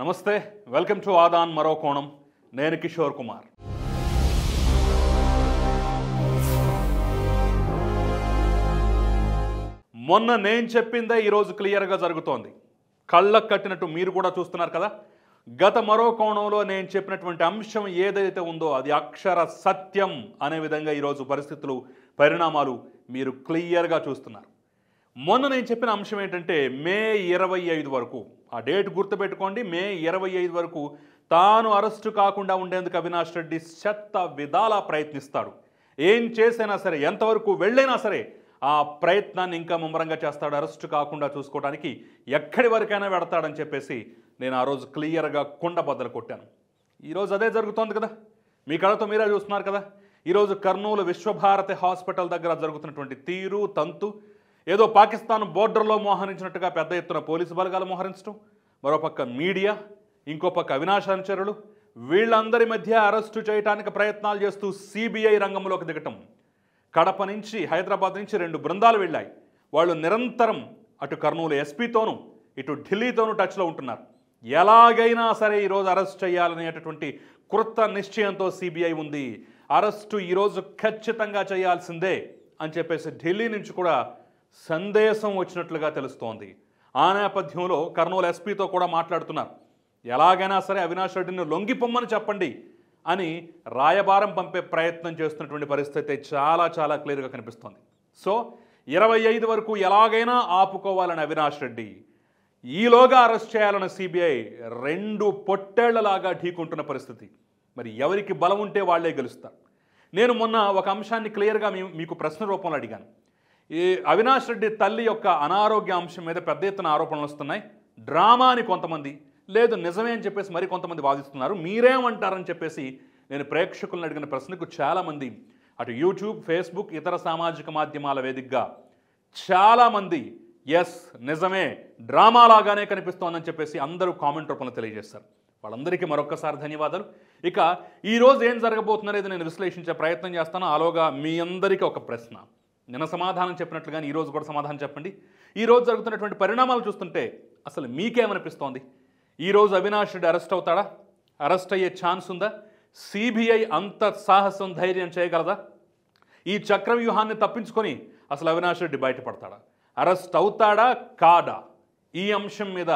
నమస్తే welcome to ఆదాన్ మరో కోణం నేను కిషోర్ కుమార్ మొన్న నేను చెప్పిందే ఈరోజు క్లియర్గా జరుగుతోంది కళ్ళకు కట్టినట్టు మీరు కూడా చూస్తున్నారు కదా గత మరో కోణంలో నేను చెప్పినటువంటి అంశం ఏదైతే ఉందో అది అక్షర సత్యం అనే విధంగా ఈరోజు పరిస్థితులు పరిణామాలు మీరు క్లియర్గా చూస్తున్నారు మొన్న నేను చెప్పిన అంశం ఏంటంటే మే ఇరవై ఐదు వరకు ఆ డేట్ గుర్తుపెట్టుకోండి మే ఇరవై ఐదు వరకు తాను అరెస్టు కాకుండా ఉండేందుకు అవినాష్ రెడ్డి చెత్త విధాలా ప్రయత్నిస్తాడు ఏం చేసైనా సరే ఎంతవరకు వెళ్ళైనా సరే ఆ ప్రయత్నాన్ని ఇంకా ముమ్మరంగా చేస్తాడు అరెస్టు కాకుండా చూసుకోవడానికి ఎక్కడి వరకైనా వెడతాడని చెప్పేసి నేను ఆ రోజు క్లియర్గా కుండ బద్దలు కొట్టాను ఈరోజు అదే జరుగుతోంది కదా మీ కళతో మీరే చూస్తున్నారు కదా ఈరోజు కర్నూలు విశ్వభారతి హాస్పిటల్ దగ్గర జరుగుతున్నటువంటి తీరు తంతు ఏదో పాకిస్తాన్ బోర్డర్లో మోహరించినట్టుగా పెద్ద ఎత్తున పోలీసు బలగాలు మోహరించడం మరోపక్క మీడియా ఇంకో పక్క అవినాశ అనుచరులు వీళ్ళందరి మధ్య అరెస్టు చేయడానికి ప్రయత్నాలు చేస్తూ సిబిఐ రంగంలోకి దిగటం కడప నుంచి హైదరాబాద్ నుంచి రెండు బృందాలు వెళ్ళాయి వాళ్ళు నిరంతరం అటు కర్నూలు ఎస్పీతోనూ ఇటు ఢిల్లీతోనూ టచ్లో ఉంటున్నారు ఎలాగైనా సరే ఈరోజు అరెస్ట్ చేయాలనేటటువంటి కృత నిశ్చయంతో సిబిఐ ఉంది అరెస్టు ఈరోజు ఖచ్చితంగా చేయాల్సిందే అని చెప్పేసి ఢిల్లీ నుంచి కూడా సందేశం వచ్చినట్లుగా తెలుస్తోంది ఆ నేపథ్యంలో కర్నూలు ఎస్పీతో కూడా మాట్లాడుతున్నారు ఎలాగైనా సరే అవినాష్ రెడ్డిని లొంగిపొమ్మని చెప్పండి అని రాయబారం పంపే ప్రయత్నం చేస్తున్నటువంటి పరిస్థితి చాలా చాలా క్లియర్గా కనిపిస్తోంది సో ఇరవై ఐదు వరకు ఎలాగైనా ఆపుకోవాలని అవినాష్ రెడ్డి ఈలోగా అరెస్ట్ చేయాలని సిబిఐ రెండు పొట్టేళ్లలాగా ఢీకుంటున్న పరిస్థితి మరి ఎవరికి బలం ఉంటే వాళ్లే గెలుస్తారు నేను మొన్న ఒక అంశాన్ని క్లియర్గా మీకు ప్రశ్న రూపంలో అడిగాను ఈ అవినాష్ రెడ్డి తల్లి యొక్క అనారోగ్య అంశం మీద పెద్ద ఎత్తున ఆరోపణలు వస్తున్నాయి డ్రామా అని కొంతమంది లేదు నిజమే అని చెప్పేసి మరి కొంతమంది వాదిస్తున్నారు మీరేమంటారని చెప్పేసి నేను ప్రేక్షకులను అడిగిన ప్రశ్నకు చాలామంది అటు యూట్యూబ్ ఫేస్బుక్ ఇతర సామాజిక మాధ్యమాల వేదికగా చాలామంది ఎస్ నిజమే డ్రామా లాగానే కనిపిస్తోందని చెప్పేసి అందరూ కామెంట్ రూపంలో తెలియజేస్తారు వాళ్ళందరికీ మరొక్కసారి ధన్యవాదాలు ఇక ఈరోజు ఏం జరగబోతుందనేది నేను విశ్లేషించే ప్రయత్నం చేస్తాను అలాగా మీ అందరికీ ఒక ప్రశ్న నిన్న సమాధానం కానీ ఈరోజు కూడా సమాధానం చెప్పండి ఈరోజు జరుగుతున్నటువంటి పరిణామాలు చూస్తుంటే అసలు మీకేమనిపిస్తోంది ఈరోజు అవినాష్ రెడ్డి అరెస్ట్ అవుతాడా అరెస్ట్ అయ్యే ఛాన్స్ ఉందా సిబిఐ అంత సాహసం ధైర్యం చేయగలదా ఈ చక్రవ్యూహాన్ని తప్పించుకొని అసలు అవినాష్ రెడ్డి బయటపడతాడా అరెస్ట్ అవుతాడా కాడా ఈ అంశం మీద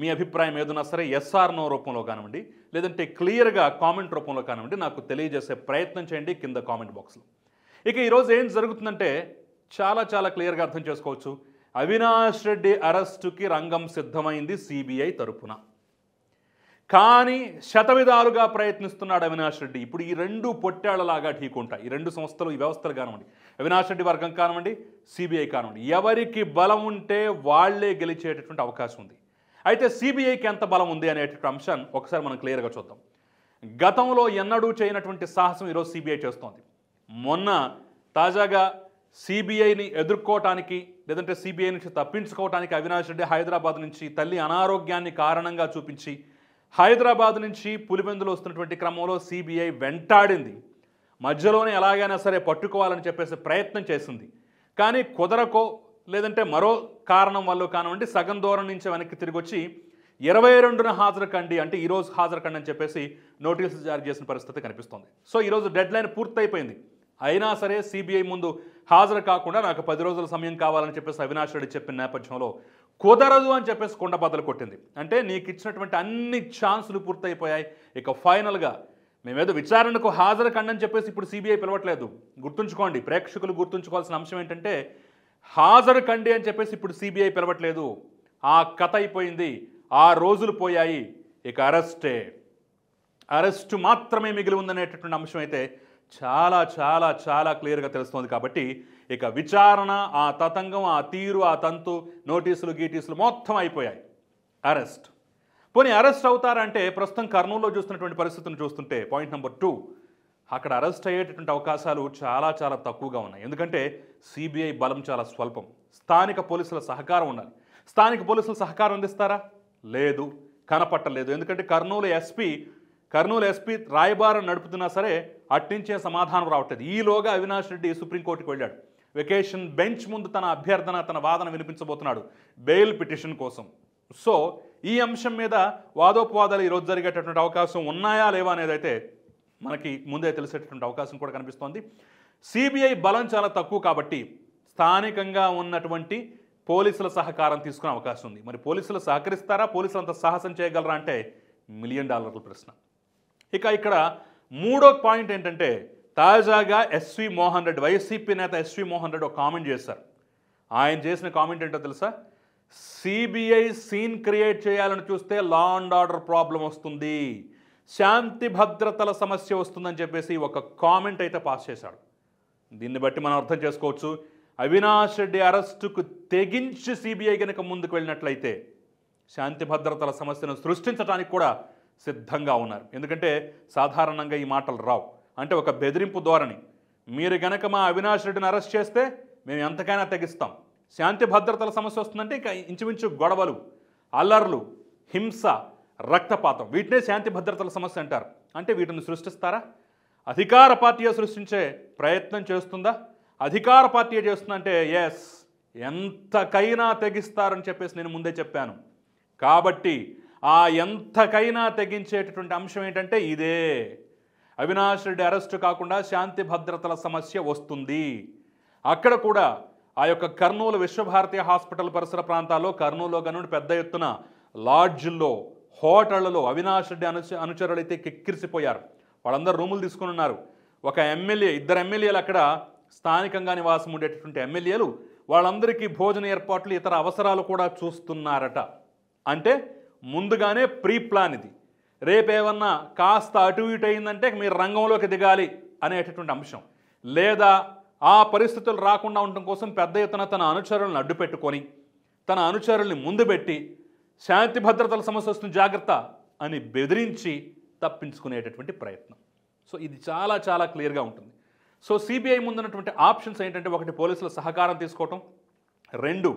మీ అభిప్రాయం ఏదైనా సరే ఎస్ఆర్నో రూపంలో కానివ్వండి లేదంటే క్లియర్గా కామెంట్ రూపంలో కానివ్వండి నాకు తెలియజేసే ప్రయత్నం చేయండి కింద కామెంట్ బాక్స్లో ఇక ఈరోజు ఏం జరుగుతుందంటే చాలా చాలా క్లియర్గా అర్థం చేసుకోవచ్చు అవినాష్ రెడ్డి అరెస్టుకి రంగం సిద్ధమైంది సిబిఐ తరపున కానీ శతవిధాలుగా ప్రయత్నిస్తున్నాడు అవినాష్ రెడ్డి ఇప్పుడు ఈ రెండు పొట్టేళ్లలాగా ఢీకుంటాయి ఈ రెండు సంస్థలు ఈ వ్యవస్థలు కానివ్వండి అవినాష్ రెడ్డి వర్గం కానివ్వండి సిబిఐ కానివ్వండి ఎవరికి బలం ఉంటే వాళ్లే గెలిచేటటువంటి అవకాశం ఉంది అయితే సిబిఐకి ఎంత బలం ఉంది అనేటటువంటి అంశాన్ని ఒకసారి మనం క్లియర్గా చూద్దాం గతంలో ఎన్నడూ చేయనటువంటి సాహసం ఈరోజు సిబిఐ చేస్తోంది మొన్న తాజాగా సిబిఐని ఎదుర్కోవటానికి లేదంటే సిబిఐ నుంచి తప్పించుకోవటానికి అవినాష్ రెడ్డి హైదరాబాద్ నుంచి తల్లి అనారోగ్యాన్ని కారణంగా చూపించి హైదరాబాద్ నుంచి పులిపెందులు వస్తున్నటువంటి క్రమంలో సిబిఐ వెంటాడింది మధ్యలోనే ఎలాగైనా సరే పట్టుకోవాలని చెప్పేసి ప్రయత్నం చేసింది కానీ కుదరకో లేదంటే మరో కారణం వల్ల కానివ్వండి సగం దూరం నుంచి వెనక్కి తిరిగి వచ్చి ఇరవై రెండున హాజరు కండి అంటే ఈరోజు హాజరు కండి అని చెప్పేసి నోటీసులు జారీ చేసిన పరిస్థితి కనిపిస్తోంది సో ఈరోజు డెడ్ లైన్ పూర్తయిపోయింది అయినా సరే సిబిఐ ముందు హాజరు కాకుండా నాకు పది రోజుల సమయం కావాలని చెప్పేసి అవినాష్ రెడ్డి చెప్పిన నేపథ్యంలో కుదరదు అని చెప్పేసి కొండబద్దలు కొట్టింది అంటే నీకు ఇచ్చినటువంటి అన్ని ఛాన్సులు పూర్తయిపోయాయి ఇక ఫైనల్గా మేమేదో విచారణకు హాజరు కండని చెప్పేసి ఇప్పుడు సిబిఐ పిలవట్లేదు గుర్తుంచుకోండి ప్రేక్షకులు గుర్తుంచుకోవాల్సిన అంశం ఏంటంటే హాజరు కండి అని చెప్పేసి ఇప్పుడు సిబిఐ పిలవట్లేదు ఆ కథ అయిపోయింది ఆ రోజులు పోయాయి ఇక అరెస్టే అరెస్టు మాత్రమే మిగిలి ఉందనేటటువంటి అంశం అయితే చాలా చాలా చాలా క్లియర్గా తెలుస్తోంది కాబట్టి ఇక విచారణ ఆ తతంగం ఆ తీరు ఆ తంతు నోటీసులు గీటీసులు మొత్తం అయిపోయాయి అరెస్ట్ పోనీ అరెస్ట్ అవుతారంటే ప్రస్తుతం కర్నూలులో చూస్తున్నటువంటి పరిస్థితులను చూస్తుంటే పాయింట్ నెంబర్ టూ అక్కడ అరెస్ట్ అయ్యేటటువంటి అవకాశాలు చాలా చాలా తక్కువగా ఉన్నాయి ఎందుకంటే సిబిఐ బలం చాలా స్వల్పం స్థానిక పోలీసుల సహకారం ఉండాలి స్థానిక పోలీసులు సహకారం అందిస్తారా లేదు కనపట్టలేదు ఎందుకంటే కర్నూలు ఎస్పీ కర్నూలు ఎస్పీ రాయబారం నడుపుతున్నా సరే అట్టించే సమాధానం రావట్లేదు ఈలోగా అవినాష్ రెడ్డి సుప్రీంకోర్టుకు వెళ్ళాడు వెకేషన్ బెంచ్ ముందు తన అభ్యర్థన తన వాదన వినిపించబోతున్నాడు బెయిల్ పిటిషన్ కోసం సో ఈ అంశం మీద వాదోపవాదాలు ఈరోజు జరిగేటటువంటి అవకాశం ఉన్నాయా లేవా అనేది అయితే మనకి ముందే తెలిసేటటువంటి అవకాశం కూడా కనిపిస్తోంది సిబిఐ బలం చాలా తక్కువ కాబట్టి స్థానికంగా ఉన్నటువంటి పోలీసుల సహకారం తీసుకునే అవకాశం ఉంది మరి పోలీసులు సహకరిస్తారా పోలీసులు అంత సాహసం చేయగలరా అంటే మిలియన్ డాలర్ల ప్రశ్న ఇక ఇక్కడ మూడో పాయింట్ ఏంటంటే తాజాగా ఎస్వి మోహన్ రెడ్డి వైసీపీ నేత ఎస్వి మోహన్ రెడ్డి ఒక కామెంట్ చేశారు ఆయన చేసిన కామెంట్ ఏంటో తెలుసా సిబిఐ సీన్ క్రియేట్ చేయాలని చూస్తే లా అండ్ ఆర్డర్ ప్రాబ్లం వస్తుంది శాంతి భద్రతల సమస్య వస్తుందని చెప్పేసి ఒక కామెంట్ అయితే పాస్ చేశాడు దీన్ని బట్టి మనం అర్థం చేసుకోవచ్చు అవినాష్ రెడ్డి అరెస్టుకు తెగించి సిబిఐ కనుక ముందుకు వెళ్ళినట్లయితే శాంతి భద్రతల సమస్యను సృష్టించడానికి కూడా సిద్ధంగా ఉన్నారు ఎందుకంటే సాధారణంగా ఈ మాటలు రావు అంటే ఒక బెదిరింపు ధోరణి మీరు గనక మా అవినాష్ రెడ్డిని అరెస్ట్ చేస్తే మేము ఎంతకైనా తెగిస్తాం శాంతి భద్రతల సమస్య వస్తుందంటే ఇక ఇంచుమించు గొడవలు అల్లర్లు హింస రక్తపాతం వీటినే శాంతి భద్రతల సమస్య అంటారు అంటే వీటిని సృష్టిస్తారా అధికార పార్టీయే సృష్టించే ప్రయత్నం చేస్తుందా అధికార పార్టీ చేస్తుందంటే ఎస్ ఎంతకైనా తెగిస్తారని చెప్పేసి నేను ముందే చెప్పాను కాబట్టి ఆ ఎంతకైనా తెగించేటటువంటి అంశం ఏంటంటే ఇదే అవినాష్ రెడ్డి అరెస్టు కాకుండా శాంతి భద్రతల సమస్య వస్తుంది అక్కడ కూడా ఆ యొక్క కర్నూలు విశ్వభారతి హాస్పిటల్ పరిసర ప్రాంతాల్లో కర్నూలులో కనుండి పెద్ద ఎత్తున లాడ్జ్లో హోటళ్లలో అవినాష్ రెడ్డి అనుచరులు అనుచరులైతే కిక్కిరిసిపోయారు వాళ్ళందరూ రూములు తీసుకుని ఉన్నారు ఒక ఎమ్మెల్యే ఇద్దరు ఎమ్మెల్యేలు అక్కడ స్థానికంగా నివాసం ఉండేటటువంటి ఎమ్మెల్యేలు వాళ్ళందరికీ భోజన ఏర్పాట్లు ఇతర అవసరాలు కూడా చూస్తున్నారట అంటే ముందుగానే ప్రీ ప్లాన్ ఇది రేపేమన్నా కాస్త అటు ఇటు అయిందంటే మీరు రంగంలోకి దిగాలి అనేటటువంటి అంశం లేదా ఆ పరిస్థితులు రాకుండా ఉండటం కోసం పెద్ద ఎత్తున తన అనుచరులను అడ్డుపెట్టుకొని తన అనుచరుల్ని ముందు పెట్టి శాంతి భద్రతల సమస్య వస్తుంది జాగ్రత్త అని బెదిరించి తప్పించుకునేటటువంటి ప్రయత్నం సో ఇది చాలా చాలా క్లియర్గా ఉంటుంది సో సిబిఐ ముందున్నటువంటి ఆప్షన్స్ ఏంటంటే ఒకటి పోలీసుల సహకారం తీసుకోవటం రెండు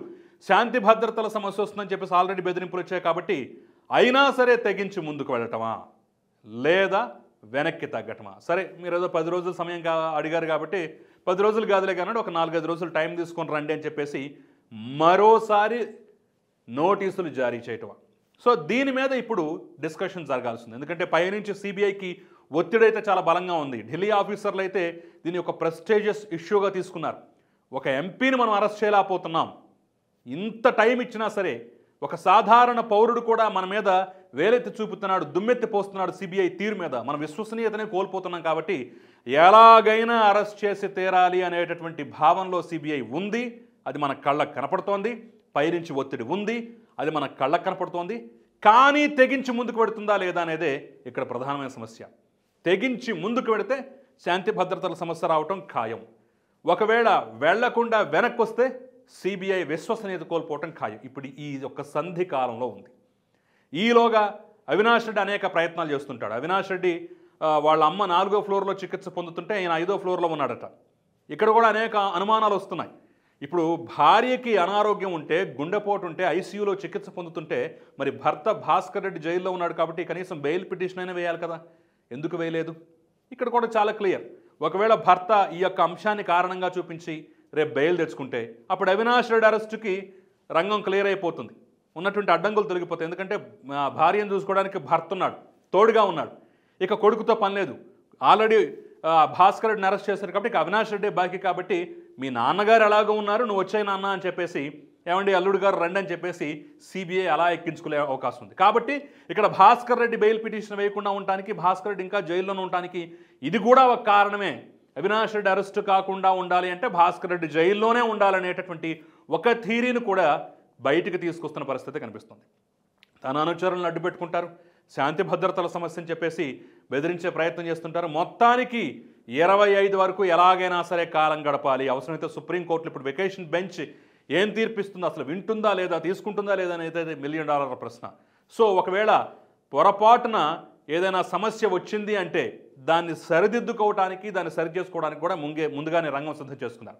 శాంతి భద్రతల సమస్య వస్తుందని చెప్పేసి ఆల్రెడీ బెదిరింపులు వచ్చాయి కాబట్టి అయినా సరే తెగించి ముందుకు వెళ్ళటమా లేదా వెనక్కి తగ్గటమా సరే మీరు ఏదో పది రోజుల సమయం కా అడిగారు కాబట్టి పది రోజులు కాదులే కానీ ఒక నాలుగైదు రోజులు టైం తీసుకొని రండి అని చెప్పేసి మరోసారి నోటీసులు జారీ చేయటమా సో దీని మీద ఇప్పుడు డిస్కషన్ జరగాల్సింది ఎందుకంటే పైనుంచి సిబిఐకి ఒత్తిడి అయితే చాలా బలంగా ఉంది ఢిల్లీ ఆఫీసర్లు అయితే దీన్ని ఒక ప్రెస్టేజియస్ ఇష్యూగా తీసుకున్నారు ఒక ఎంపీని మనం అరెస్ట్ చేయలేకపోతున్నాం ఇంత టైం ఇచ్చినా సరే ఒక సాధారణ పౌరుడు కూడా మన మీద వేలెత్తి చూపుతున్నాడు దుమ్మెత్తి పోస్తున్నాడు సిబిఐ తీరు మీద మన విశ్వసనీయతనే కోల్పోతున్నాం కాబట్టి ఎలాగైనా అరెస్ట్ చేసి తీరాలి అనేటటువంటి భావనలో సిబిఐ ఉంది అది మన కళ్ళకు కనపడుతోంది పైరించి ఒత్తిడి ఉంది అది మన కళ్ళకు కనపడుతోంది కానీ తెగించి ముందుకు పెడుతుందా లేదా అనేదే ఇక్కడ ప్రధానమైన సమస్య తెగించి ముందుకు పెడితే శాంతి భద్రతల సమస్య రావటం ఖాయం ఒకవేళ వెళ్లకుండా వెనక్కి వస్తే సిబిఐ విశ్వసనీయత కోల్పోవటం ఖాయం ఇప్పుడు ఈ యొక్క సంధి కాలంలో ఉంది ఈలోగా అవినాష్ రెడ్డి అనేక ప్రయత్నాలు చేస్తుంటాడు అవినాష్ రెడ్డి వాళ్ళ అమ్మ నాలుగో ఫ్లోర్లో చికిత్స పొందుతుంటే ఆయన ఐదో ఫ్లోర్లో ఉన్నాడట ఇక్కడ కూడా అనేక అనుమానాలు వస్తున్నాయి ఇప్పుడు భార్యకి అనారోగ్యం ఉంటే గుండెపోటు ఉంటే ఐసీయూలో చికిత్స పొందుతుంటే మరి భర్త భాస్కర్ రెడ్డి జైల్లో ఉన్నాడు కాబట్టి కనీసం బెయిల్ పిటిషన్ అయినా వేయాలి కదా ఎందుకు వేయలేదు ఇక్కడ కూడా చాలా క్లియర్ ఒకవేళ భర్త ఈ యొక్క అంశాన్ని కారణంగా చూపించి రేపు బెయిల్ తెచ్చుకుంటే అప్పుడు అవినాష్ రెడ్డి అరెస్టుకి రంగం క్లియర్ అయిపోతుంది ఉన్నటువంటి అడ్డంకులు తొలగిపోతాయి ఎందుకంటే భార్యను చూసుకోవడానికి భర్త ఉన్నాడు తోడుగా ఉన్నాడు ఇక కొడుకుతో పని లేదు ఆల్రెడీ భాస్కర్ రెడ్డిని అరెస్ట్ చేశారు కాబట్టి ఇక అవినాష్ రెడ్డి బాకీ కాబట్టి మీ నాన్నగారు ఎలాగో ఉన్నారు నువ్వు వచ్చాయి నాన్న అని చెప్పేసి ఏమండి అల్లుడు గారు రండి అని చెప్పేసి సిబిఐ అలా ఎక్కించుకునే అవకాశం ఉంది కాబట్టి ఇక్కడ భాస్కర్ రెడ్డి బెయిల్ పిటిషన్ వేయకుండా ఉండటానికి భాస్కర్ రెడ్డి ఇంకా జైల్లోనే ఉండటానికి ఇది కూడా ఒక కారణమే అవినాష్ రెడ్డి అరెస్టు కాకుండా ఉండాలి అంటే భాస్కర్ రెడ్డి జైల్లోనే ఉండాలనేటటువంటి ఒక థీరీని కూడా బయటికి తీసుకొస్తున్న పరిస్థితి కనిపిస్తుంది తన అనుచరులను అడ్డుపెట్టుకుంటారు శాంతి భద్రతల సమస్యని చెప్పేసి బెదిరించే ప్రయత్నం చేస్తుంటారు మొత్తానికి ఇరవై ఐదు వరకు ఎలాగైనా సరే కాలం గడపాలి అవసరమైతే సుప్రీంకోర్టులు ఇప్పుడు వెకేషన్ బెంచ్ ఏం తీర్పిస్తుందో అసలు వింటుందా లేదా తీసుకుంటుందా లేదా అనేది మిలియన్ డాలర్ల ప్రశ్న సో ఒకవేళ పొరపాటున ఏదైనా సమస్య వచ్చింది అంటే దాన్ని సరిదిద్దుకోవటానికి దాన్ని సరి చేసుకోవడానికి కూడా ముంగే ముందుగానే రంగం సిద్ధం చేసుకున్నారు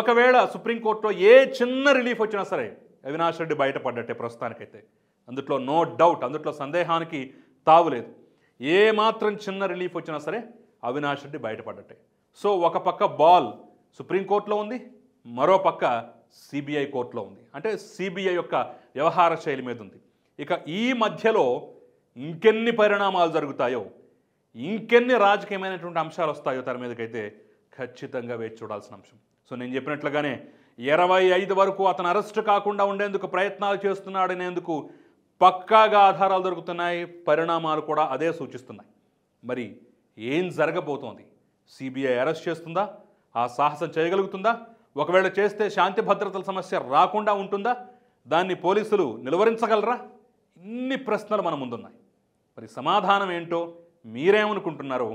ఒకవేళ సుప్రీంకోర్టులో ఏ చిన్న రిలీఫ్ వచ్చినా సరే అవినాష్ రెడ్డి బయటపడ్డట్టే ప్రస్తుతానికైతే అందుట్లో నో డౌట్ అందుట్లో సందేహానికి తావులేదు ఏ మాత్రం చిన్న రిలీఫ్ వచ్చినా సరే అవినాష్ రెడ్డి బయటపడ్డట్టే సో ఒక పక్క బాల్ సుప్రీంకోర్టులో ఉంది మరో పక్క సిబిఐ కోర్టులో ఉంది అంటే సిబిఐ యొక్క వ్యవహార శైలి మీద ఉంది ఇక ఈ మధ్యలో ఇంకెన్ని పరిణామాలు జరుగుతాయో ఇంకెన్ని రాజకీయమైనటువంటి అంశాలు వస్తాయో తన మీదకైతే ఖచ్చితంగా వేచి చూడాల్సిన అంశం సో నేను చెప్పినట్లుగానే ఇరవై ఐదు వరకు అతను అరెస్ట్ కాకుండా ఉండేందుకు ప్రయత్నాలు చేస్తున్నాడనేందుకు పక్కాగా ఆధారాలు దొరుకుతున్నాయి పరిణామాలు కూడా అదే సూచిస్తున్నాయి మరి ఏం జరగబోతోంది సిబిఐ అరెస్ట్ చేస్తుందా ఆ సాహసం చేయగలుగుతుందా ఒకవేళ చేస్తే శాంతి భద్రతల సమస్య రాకుండా ఉంటుందా దాన్ని పోలీసులు నిలువరించగలరా ఇన్ని ప్రశ్నలు మన ముందున్నాయి మరి సమాధానం ఏంటో మీరేమనుకుంటున్నారో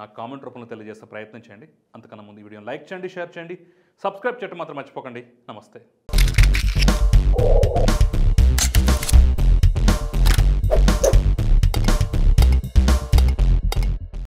నాకు కామెంట్ రూపంలో తెలియజేసే ప్రయత్నం చేయండి అంతకన్నా ముందు ఈ వీడియోని లైక్ చేయండి షేర్ చేయండి సబ్స్క్రైబ్ చేయటం మాత్రం మర్చిపోకండి నమస్తే